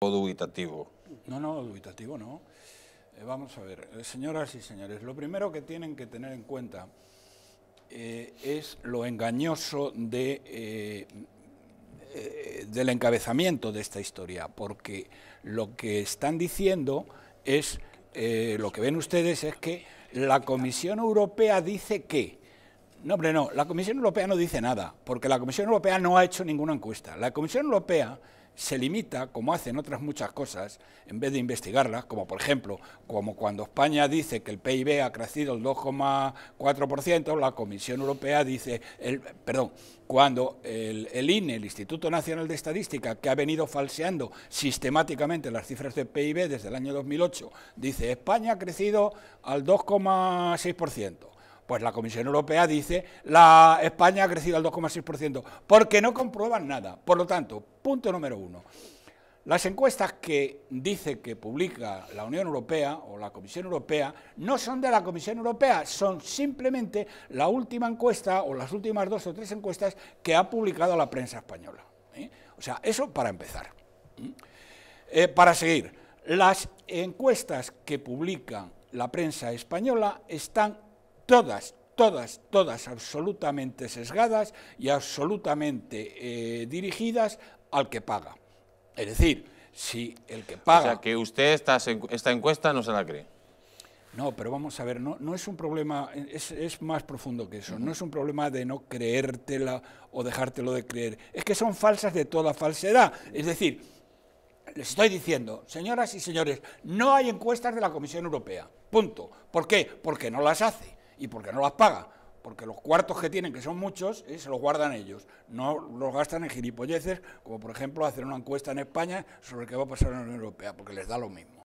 o dubitativo? No, no, dubitativo no. Eh, vamos a ver, eh, señoras y señores, lo primero que tienen que tener en cuenta eh, es lo engañoso de, del encabezamiento de esta historia, porque lo que están diciendo es, lo que ven ustedes es que la Comisión Europea dice que... No, hombre, no, la Comisión Europea no dice nada, porque la Comisión Europea no ha hecho ninguna encuesta. La Comisión Europea se limita, como hacen otras muchas cosas, en vez de investigarlas, como por ejemplo, como cuando España dice que el PIB ha crecido el 2,4%, la Comisión Europea dice, perdón, cuando el, el, INE, el Instituto Nacional de Estadística, que ha venido falseando sistemáticamente las cifras del PIB desde el año 2008, dice España ha crecido al 2,6%. Pues la Comisión Europea dice, la España ha crecido al 2,6%, porque no comprueban nada. Por lo tanto, punto número uno. Las encuestas que dice que publica la Unión Europea o la Comisión Europea no son de la Comisión Europea, son simplemente la última encuesta o las últimas dos o tres encuestas que ha publicado la prensa española. ¿eh? O sea, eso para empezar. ¿Mm? Eh, para seguir, las encuestas que publica la prensa española están todas, todas, todas absolutamente sesgadas y absolutamente eh, dirigidas al que paga. Es decir, si el que paga... O sea, que usted esta, esta encuesta no se la cree. No, pero vamos a ver, no, no es un problema, es, es, más profundo que eso, no es un problema de no creértela o dejártelo de creer, es que son falsas de toda falsedad. Es decir, les estoy diciendo, señoras y señores, no hay encuestas de la Comisión Europea, punto. ¿Por qué? Porque no las hace. ¿Y por qué no las paga? Porque los cuartos que tienen, que son muchos, eh, se los guardan ellos. No los gastan en gilipolleces, como por ejemplo hacer una encuesta en España sobre qué va a pasar en la Unión Europea, porque les da lo mismo.